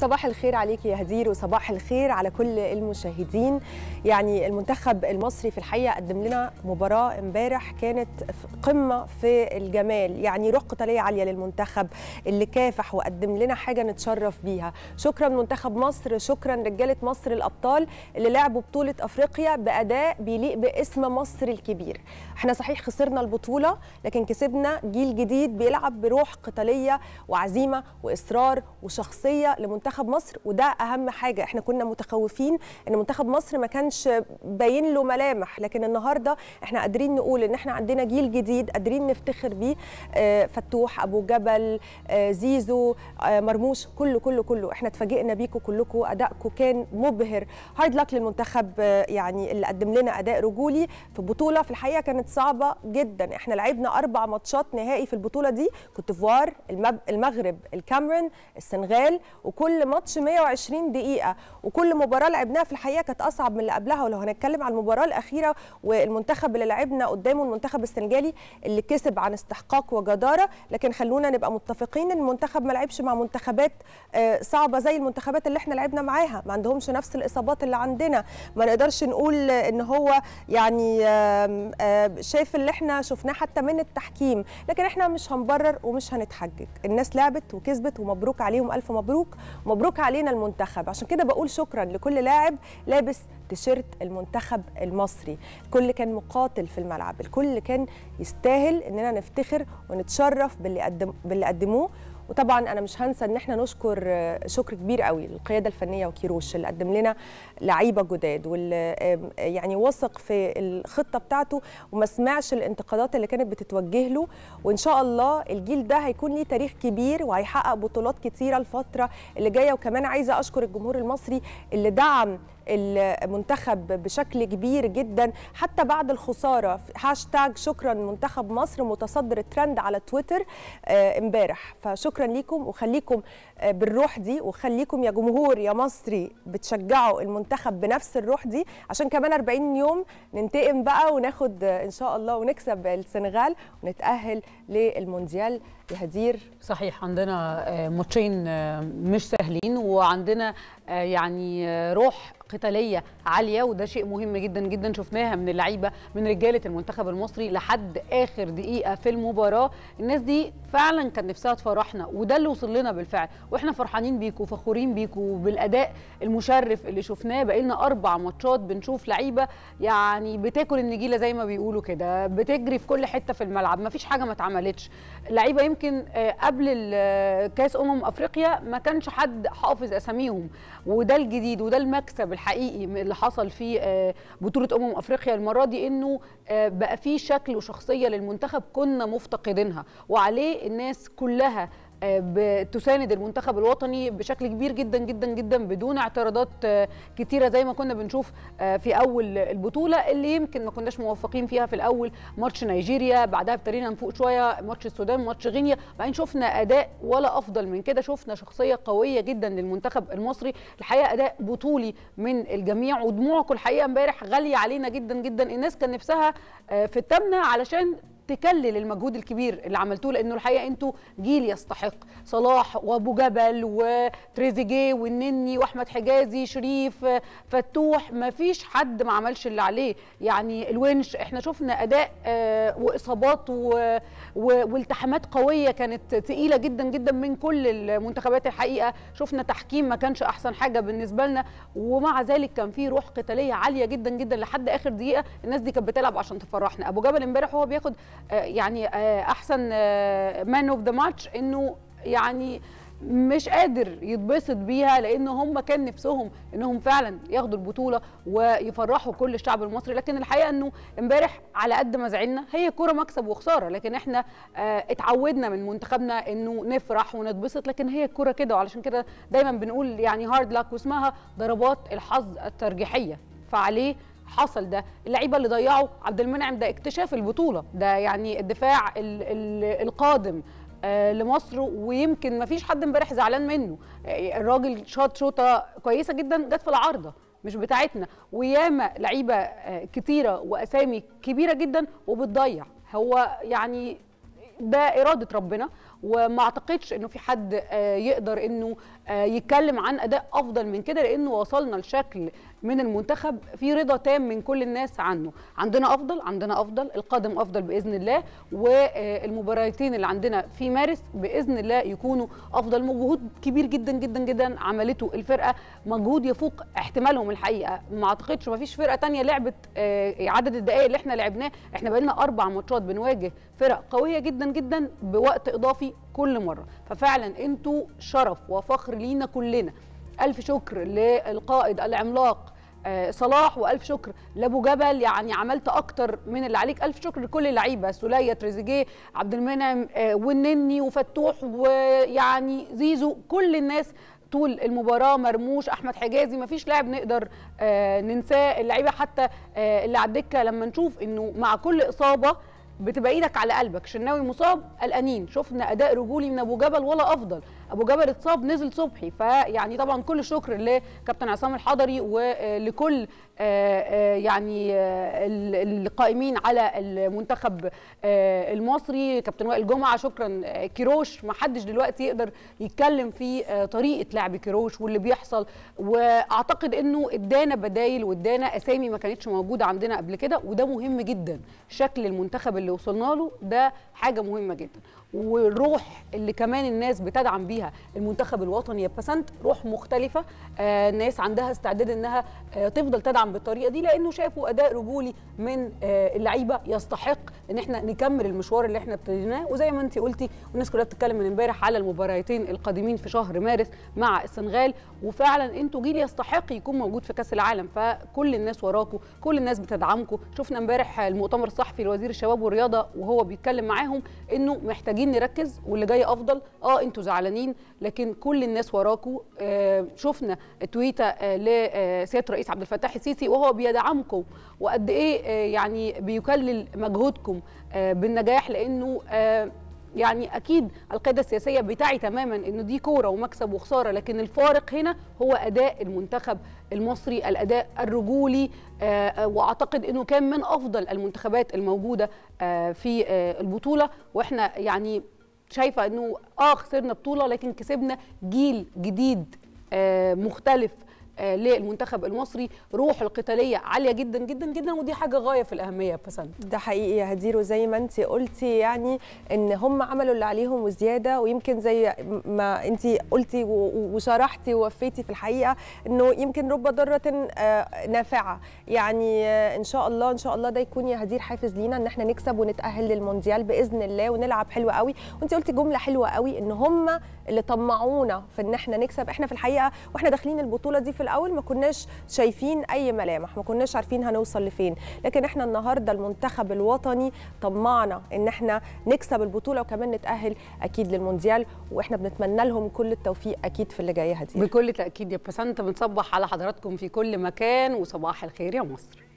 صباح الخير عليك يا هدير وصباح الخير على كل المشاهدين يعني المنتخب المصري في الحقيقه قدم لنا مباراه امبارح كانت قمه في الجمال يعني روح قتاليه عاليه للمنتخب اللي كافح وقدم لنا حاجه نتشرف بيها شكرا منتخب مصر شكرا رجاله مصر الابطال اللي لعبوا بطوله افريقيا باداء بيليق باسم مصر الكبير احنا صحيح خسرنا البطوله لكن كسبنا جيل جديد بيلعب بروح قتاليه وعزيمه واصرار وشخصيه لمنتخب منتخب مصر وده اهم حاجه احنا كنا متخوفين ان منتخب مصر ما كانش باين له ملامح لكن النهارده احنا قادرين نقول ان احنا عندنا جيل جديد قادرين نفتخر بيه آه، فتوح ابو جبل آه، زيزو آه، مرموش كله كله كله احنا اتفاجئنا بيكوا كلكم ادائكم كان مبهر هارد لك للمنتخب يعني اللي قدم لنا اداء رجولي في بطوله في الحقيقه كانت صعبه جدا احنا لعبنا اربع ماتشات نهائي في البطوله دي كوتيفوار المغرب الكاميرون السنغال وكل كل ماتش 120 دقيقه وكل مباراه لعبناها في الحقيقه كانت اصعب من اللي قبلها ولو هنتكلم عن المباراه الاخيره والمنتخب اللي لعبنا قدامه المنتخب السنغالي اللي كسب عن استحقاق وجداره لكن خلونا نبقى متفقين ان المنتخب ما لعبش مع منتخبات آه، صعبه زي المنتخبات اللي احنا لعبنا معاها ما عندهمش نفس الاصابات اللي عندنا ما نقدرش نقول ان هو يعني شايف اللي احنا شفناه حتى من التحكيم لكن احنا مش هنبرر ومش هنتحجج الناس لعبت وكسبت ومبروك عليهم الف مبروك مبروك علينا المنتخب عشان كده بقول شكرا لكل لاعب لابس تيشيرت المنتخب المصري الكل كان مقاتل في الملعب الكل كان يستاهل اننا نفتخر ونتشرف باللي قدم باللي قدموه وطبعا انا مش هنسى ان احنا نشكر آه، شكر كبير قوي للقياده الفنيه وكيروش اللي قدم لنا لعيبه جداد واللي يعني وثق في الخطه بتاعته وما سمعش الانتقادات اللي كانت بتتوجه له وان شاء الله الجيل ده هيكون ليه تاريخ كبير وهيحقق بطولات كتيره الفتره اللي جايه وكمان عايزه اشكر الجمهور المصري اللي دعم المنتخب بشكل كبير جدا حتى بعد الخساره هاشتاج شكرا منتخب مصر متصدر الترند على تويتر آه، امبارح فشكرا ليكم وخليكم آه، بالروح دي وخليكم يا جمهور يا مصري بتشجعوا المنتخب بنفس الروح دي عشان كمان 40 يوم ننتقم بقى وناخد آه، ان شاء الله ونكسب السنغال ونتاهل للمونديال يا هدير صحيح عندنا ماتشين مش سهلين وعندنا يعني روح قتاليه عاليه وده شيء مهم جدا جدا شفناها من اللعيبه من رجاله المنتخب المصري لحد اخر دقيقه في المباراه الناس دي فعلا كان نفسها تفرحنا وده اللي وصل لنا بالفعل واحنا فرحانين بيكم وفخورين بيكم وبالاداء المشرف اللي شفناه بقينا اربع ماتشات بنشوف لعيبه يعني بتاكل النجيله زي ما بيقولوا كده بتجري في كل حته في الملعب مفيش حاجه ما اتعملتش لعيبه يمكن آه، قبل آه، كاس امم افريقيا ما كانش حد حافظ اساميهم وده الجديد وده المكسب الحقيقي اللي حصل في آه، بطوله امم افريقيا المره دي انه آه، بقى في شكل وشخصيه للمنتخب كنا مفتقدينها وعليه الناس كلها بتساند المنتخب الوطني بشكل كبير جدا جدا جدا بدون اعتراضات آه، كتيره زي ما كنا بنشوف آه، في اول البطوله اللي يمكن ما كناش موفقين فيها في الاول ماتش نيجيريا بعدها ابتدينا نفوق شويه ماتش السودان ماتش غينيا بعدين شفنا اداء ولا افضل من كده شفنا شخصيه قويه جدا للمنتخب المصري الحقيقه اداء بطولي من الجميع ودموعكم الحقيقه امبارح غاليه علينا جدا جدا الناس كان نفسها آه، في التامنه علشان تكلل المجهود الكبير اللي عملتوه لانه الحقيقه انتوا جيل يستحق صلاح وابو جبل وتريزيجيه والنني واحمد حجازي شريف فتوح ما فيش حد ما عملش اللي عليه يعني الونش احنا شفنا اداء آه، واصابات والتحامات قويه كانت ثقيله جدا جدا من كل المنتخبات الحقيقه شفنا تحكيم ما كانش احسن حاجه بالنسبه لنا ومع ذلك كان في روح قتاليه عاليه جدا جدا لحد اخر دقيقه الناس دي كانت بتلعب عشان تفرحنا ابو جبل امبارح وهو بياخد آه، يعني آه، احسن مان اوف ذا ماتش انه يعني مش قادر يتبسط بيها لان هم كان نفسهم انهم فعلا ياخدوا البطوله ويفرحوا كل الشعب المصري لكن الحقيقه انه امبارح على قد ما زعلنا هي كرة مكسب وخساره لكن احنا اه اتعودنا من منتخبنا انه نفرح ونتبسط لكن هي الكوره كده وعلشان كده دايما بنقول يعني هارد لك واسمها ضربات الحظ الترجيحيه فعليه حصل ده اللعيبه اللي ضيعوا عبد المنعم ده اكتشاف البطوله ده يعني الدفاع الـ الـ القادم آه لمصر ويمكن ما فيش حد امبارح زعلان منه آه الراجل شاط شوطه كويسه جدا جت في العارضه مش بتاعتنا وياما لعيبه آه كتيره واسامي كبيره جدا وبتضيع هو يعني ده اراده ربنا وما اعتقدش انه في حد آه، يقدر انه آه، يتكلم عن اداء افضل من كده لانه وصلنا لشكل من المنتخب في رضا تام من كل الناس عنه عندنا افضل عندنا افضل القادم افضل باذن الله والمباراتين اللي عندنا في مارس باذن الله يكونوا افضل مجهود كبير جدا جدا جدا عملته الفرقه مجهود يفوق احتمالهم الحقيقه ما اعتقدش ما فيش فرقه تانية لعبت آه، عدد الدقائق اللي احنا لعبناه احنا بقينا اربع ماتشات بنواجه فرق قويه جدا جدا بوقت اضافي كل مره ففعلا انتوا شرف وفخر لينا كلنا الف شكر للقائد العملاق آه، صلاح والف شكر لابو جبل يعني عملت اكتر من اللي عليك الف شكر لكل اللعيبه سوليه تريزيجيه عبد المنعم آه، والنني وفتوح ويعني زيزو كل الناس طول المباراه مرموش احمد حجازي مفيش لاعب نقدر آه، ننساه اللعيبه حتى اللي على الدكه لما نشوف انه مع كل اصابه بتبقى ايدك على قلبك شناوي مصاب قلقانين شفنا اداء رجولي من ابو جبل ولا افضل ابو جبل اتصاب نزل صبحي فيعني طبعا كل شكر لكابتن عصام الحضري ولكل آه، آه، يعني آه، القائمين على المنتخب المصري كابتن وائل جمعه شكرا كيروش ما حدش دلوقتي يقدر يتكلم في طريقه لعب كيروش واللي بيحصل واعتقد انه ادانا بدايل وادانا اسامي ما كانتش موجوده عندنا قبل كده وده مهم جدا شكل المنتخب اللي وصلنا له ده حاجه مهمه جدا والروح اللي كمان الناس بتدعم بيها المنتخب الوطني يبسنت روح مختلفة آه ناس عندها استعداد انها آه تفضل تدعم بالطريقة دي لانه شافوا اداء رجولي من آه اللعيبة يستحق ان احنا نكمل المشوار اللي احنا ابتديناه وزي ما انت قلتي والناس كلها بتتكلم من امبارح على المباراتين القادمين في شهر مارس مع السنغال وفعلا انتوا جيل يستحق يكون موجود في كاس العالم فكل الناس وراكم كل الناس بتدعمكم شفنا امبارح المؤتمر الصحفي لوزير الشباب والرياضة وهو بيتكلم معاهم انه محتاجين محتاجين نركز واللي جاي افضل اه انتوا زعلانين لكن كل الناس وراكوا آه شفنا تويته آه لسياده آه، الرئيس عبد الفتاح السيسي وهو بيدعمكم وقد ايه آه يعني بيكلل مجهودكم آه بالنجاح لانه آه يعني اكيد القياده السياسيه بتاعي تماما انه دي كوره ومكسب وخساره لكن الفارق هنا هو اداء المنتخب المصري الاداء الرجولي آه، آه، واعتقد انه كان من افضل المنتخبات الموجوده آه، في البطوله واحنا يعني شايفه انه اه خسرنا بطوله لكن كسبنا جيل جديد مختلف آه، للمنتخب المصري روح القتاليه عاليه جدا جدا جدا ودي حاجه غايه في الاهميه فسند ده حقيقي يا هدير وزي ما انت قلتي يعني ان هم عملوا اللي عليهم وزياده ويمكن زي ما انت قلتي وشرحتي ووفيتي في الحقيقه انه يمكن رب ضره آه، نافعه يعني آه، ان شاء الله ان شاء الله ده يكون يا هدير حافز لينا ان احنا نكسب ونتاهل للمونديال باذن الله ونلعب حلو قوي وانت قلتي جمله حلوه قوي ان هم اللي طمعونا في ان احنا نكسب احنا في الحقيقه واحنا داخلين البطوله دي في الاول ما كناش شايفين اي ملامح ما كناش عارفين هنوصل لفين لكن احنا النهارده المنتخب الوطني طمعنا ان احنا نكسب البطوله وكمان نتاهل اكيد للمونديال واحنا بنتمنى لهم كل التوفيق اكيد في اللي جايه دي بكل تاكيد يا بسنت بنصبح على حضراتكم في كل مكان وصباح الخير يا مصر